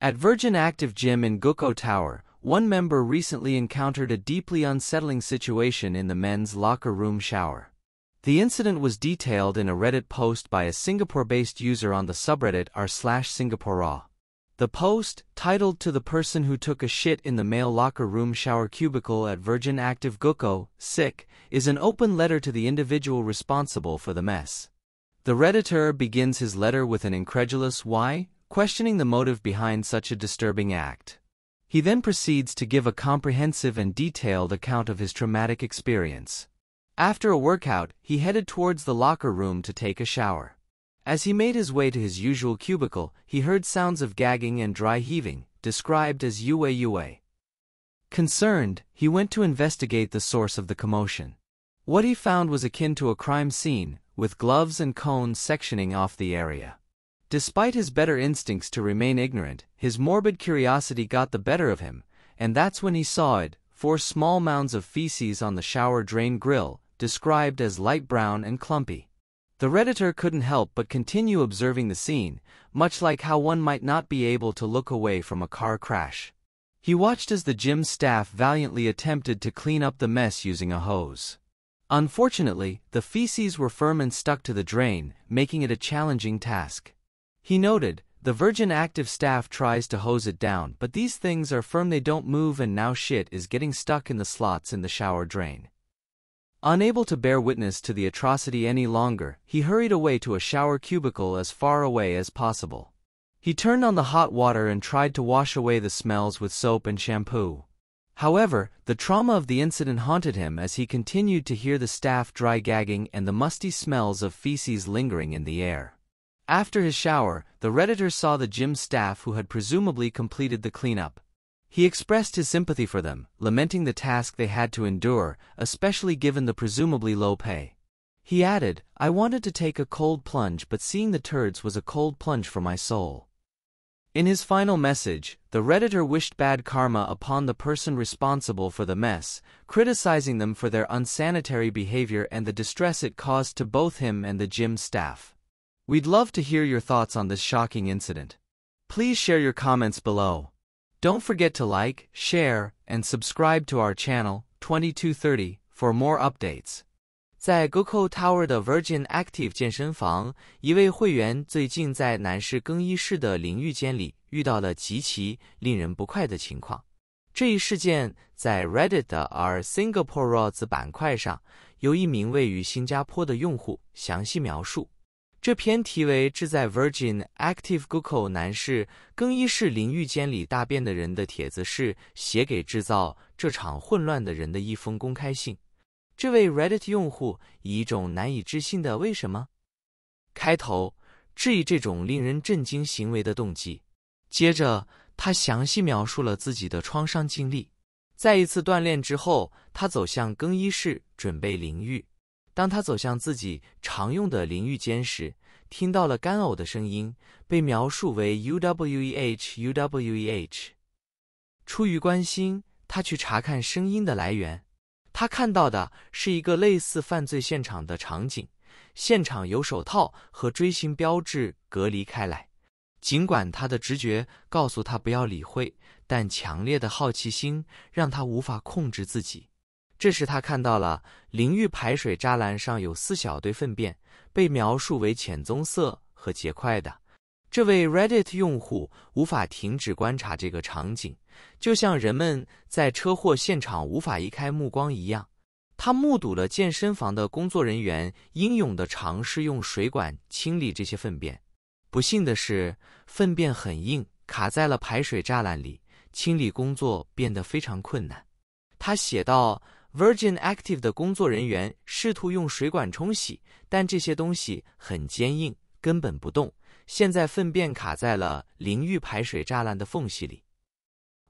At Virgin Active Gym in Guko Tower, one member recently encountered a deeply unsettling situation in the men's locker room shower. The incident was detailed in a Reddit post by a Singapore-based user on the subreddit r slash Singapore The post, titled To the Person Who Took a Shit in the Male Locker Room Shower Cubicle at Virgin Active Guko, Sick, is an open letter to the individual responsible for the mess. The Redditor begins his letter with an incredulous why, questioning the motive behind such a disturbing act. He then proceeds to give a comprehensive and detailed account of his traumatic experience. After a workout, he headed towards the locker room to take a shower. As he made his way to his usual cubicle, he heard sounds of gagging and dry heaving, described as yue yue. Concerned, he went to investigate the source of the commotion. What he found was akin to a crime scene, with gloves and cones sectioning off the area. Despite his better instincts to remain ignorant, his morbid curiosity got the better of him, and that's when he saw it, four small mounds of feces on the shower drain grill, described as light brown and clumpy. The Redditor couldn't help but continue observing the scene, much like how one might not be able to look away from a car crash. He watched as the gym staff valiantly attempted to clean up the mess using a hose. Unfortunately, the feces were firm and stuck to the drain, making it a challenging task. He noted, the Virgin Active staff tries to hose it down but these things are firm they don't move and now shit is getting stuck in the slots in the shower drain. Unable to bear witness to the atrocity any longer, he hurried away to a shower cubicle as far away as possible. He turned on the hot water and tried to wash away the smells with soap and shampoo. However, the trauma of the incident haunted him as he continued to hear the staff dry gagging and the musty smells of feces lingering in the air. After his shower, the Redditor saw the gym staff who had presumably completed the cleanup. He expressed his sympathy for them, lamenting the task they had to endure, especially given the presumably low pay. He added, I wanted to take a cold plunge but seeing the turds was a cold plunge for my soul. In his final message, the Redditor wished bad karma upon the person responsible for the mess, criticizing them for their unsanitary behavior and the distress it caused to both him and the gym staff. We'd love to hear your thoughts on this shocking incident. Please share your comments below. Don't forget to like, share, and subscribe to our channel, 2230, for more updates. 在 Google Tower 的 Virgin Active 健身房，一位会员最近在男士更衣室的淋浴间里遇到了极其令人不快的情况。这一事件在 Reddit 的 r Singapore Rods 板块上，由一名位于新加坡的用户详细描述。这篇题为“志在 Virgin Active Google 男士更衣室淋浴间里大便的人”的帖子是写给制造这场混乱的人的一封公开信。这位 Reddit 用户以一种难以置信的“为什么”开头，质疑这种令人震惊行为的动机。接着，他详细描述了自己的创伤经历：在一次锻炼之后，他走向更衣室准备淋浴。当他走向自己常用的淋浴间时，听到了干呕的声音，被描述为 u w e h u w e h。出于关心，他去查看声音的来源。他看到的是一个类似犯罪现场的场景，现场有手套和锥形标志隔离开来。尽管他的直觉告诉他不要理会，但强烈的好奇心让他无法控制自己。这时，他看到了淋浴排水栅栏上有四小堆粪便，被描述为浅棕色和结块的。这位 Reddit 用户无法停止观察这个场景，就像人们在车祸现场无法移开目光一样。他目睹了健身房的工作人员英勇地尝试用水管清理这些粪便。不幸的是，粪便很硬，卡在了排水栅栏里，清理工作变得非常困难。他写道。Virgin Active 的工作人员试图用水管冲洗，但这些东西很坚硬，根本不动。现在粪便卡在了淋浴排水栅栏的缝隙里，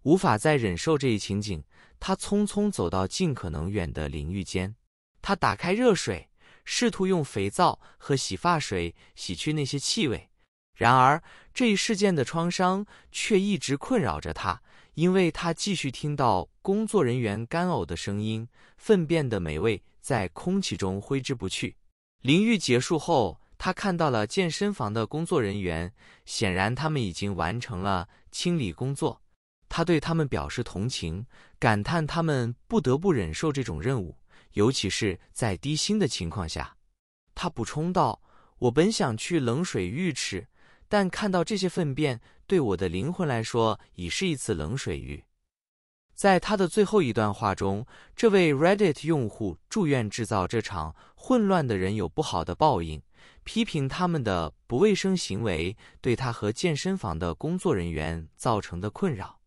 无法再忍受这一情景。他匆匆走到尽可能远的淋浴间，他打开热水，试图用肥皂和洗发水洗去那些气味。然而，这一事件的创伤却一直困扰着他，因为他继续听到工作人员干呕的声音，粪便的美味在空气中挥之不去。淋浴结束后，他看到了健身房的工作人员，显然他们已经完成了清理工作。他对他们表示同情，感叹他们不得不忍受这种任务，尤其是在低薪的情况下。他补充道：“我本想去冷水浴池。”但看到这些粪便，对我的灵魂来说已是一次冷水浴。在他的最后一段话中，这位 Reddit 用户祝愿制造这场混乱的人有不好的报应，批评他们的不卫生行为对他和健身房的工作人员造成的困扰。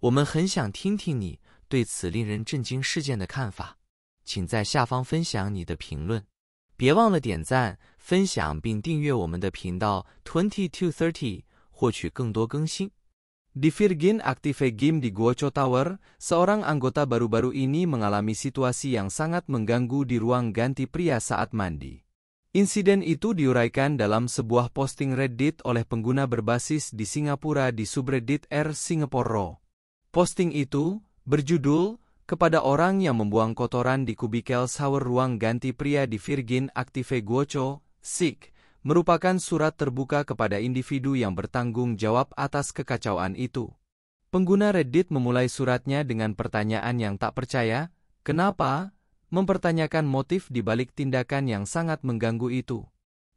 我们很想听听你对此令人震惊事件的看法，请在下方分享你的评论。别忘了点赞、分享并订阅我们的频道 Twenty Two Thirty，获取更多更新。Di Virgin Active Game di Guoco Tower, seorang anggota baru-baru ini mengalami situasi yang sangat mengganggu di ruang ganti pria saat mandi. Insiden itu diuraikan dalam sebuah posting Reddit oleh pengguna berbasis di Singapura di subreddit r Singapore Raw. Posting itu berjudul kepada orang yang membuang kotoran di kubikel sawer ruang ganti pria di Virgin Active Guoco, SIK, merupakan surat terbuka kepada individu yang bertanggung jawab atas kekacauan itu. Pengguna Reddit memulai suratnya dengan pertanyaan yang tak percaya, kenapa, mempertanyakan motif di balik tindakan yang sangat mengganggu itu.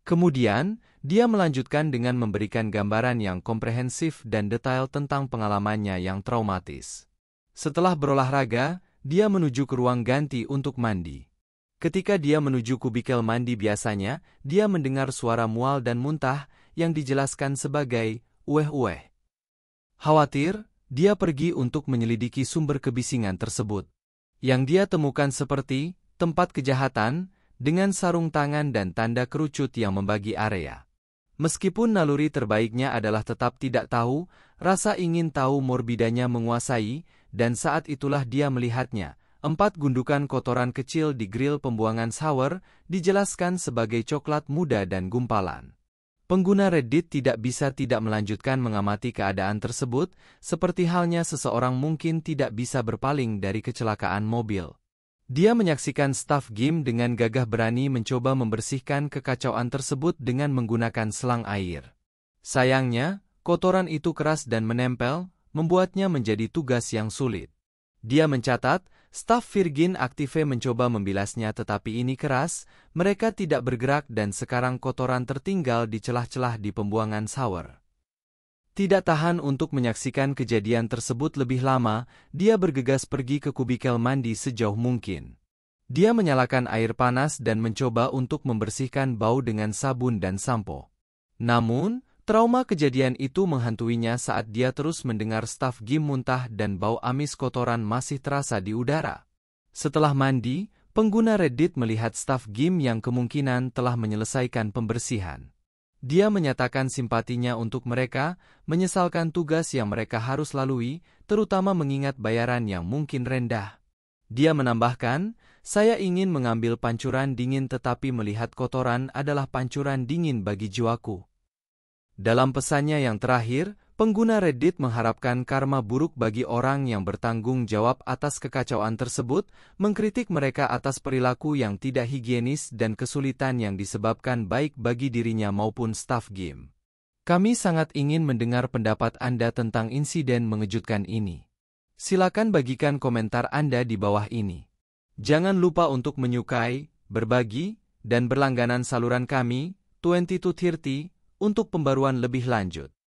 Kemudian, dia melanjutkan dengan memberikan gambaran yang komprehensif dan detail tentang pengalamannya yang traumatis. Setelah berolahraga, dia menuju ke ruang ganti untuk mandi. Ketika dia menuju kubikel mandi biasanya, dia mendengar suara mual dan muntah yang dijelaskan sebagai ueh-ueh. Khawatir, dia pergi untuk menyelidiki sumber kebisingan tersebut. Yang dia temukan seperti tempat kejahatan dengan sarung tangan dan tanda kerucut yang membagi area. Meskipun naluri terbaiknya adalah tetap tidak tahu, rasa ingin tahu morbidanya menguasai, dan saat itulah dia melihatnya. Empat gundukan kotoran kecil di grill pembuangan sour dijelaskan sebagai coklat muda dan gumpalan. Pengguna Reddit tidak bisa tidak melanjutkan mengamati keadaan tersebut, seperti halnya seseorang mungkin tidak bisa berpaling dari kecelakaan mobil. Dia menyaksikan staff game dengan gagah berani mencoba membersihkan kekacauan tersebut dengan menggunakan selang air. Sayangnya, kotoran itu keras dan menempel, membuatnya menjadi tugas yang sulit. Dia mencatat, staf Virgin Active mencoba membilasnya tetapi ini keras, mereka tidak bergerak dan sekarang kotoran tertinggal di celah-celah di pembuangan sawer. Tidak tahan untuk menyaksikan kejadian tersebut lebih lama, dia bergegas pergi ke kubikel mandi sejauh mungkin. Dia menyalakan air panas dan mencoba untuk membersihkan bau dengan sabun dan sampo. Namun, Trauma kejadian itu menghantuinya saat dia terus mendengar staf Gim muntah dan bau amis kotoran masih terasa di udara. Setelah mandi, pengguna Reddit melihat staf Gim yang kemungkinan telah menyelesaikan pembersihan. Dia menyatakan simpatinya untuk mereka, menyesalkan tugas yang mereka harus lalui, terutama mengingat bayaran yang mungkin rendah. Dia menambahkan, saya ingin mengambil pancuran dingin tetapi melihat kotoran adalah pancuran dingin bagi jiwaku. Dalam pesannya yang terakhir, pengguna Reddit mengharapkan karma buruk bagi orang yang bertanggung jawab atas kekacauan tersebut, mengkritik mereka atas perilaku yang tidak higienis dan kesulitan yang disebabkan baik bagi dirinya maupun staf game. Kami sangat ingin mendengar pendapat Anda tentang insiden mengejutkan ini. Silakan bagikan komentar Anda di bawah ini. Jangan lupa untuk menyukai, berbagi, dan berlangganan saluran kami, 2230, untuk pembaruan lebih lanjut.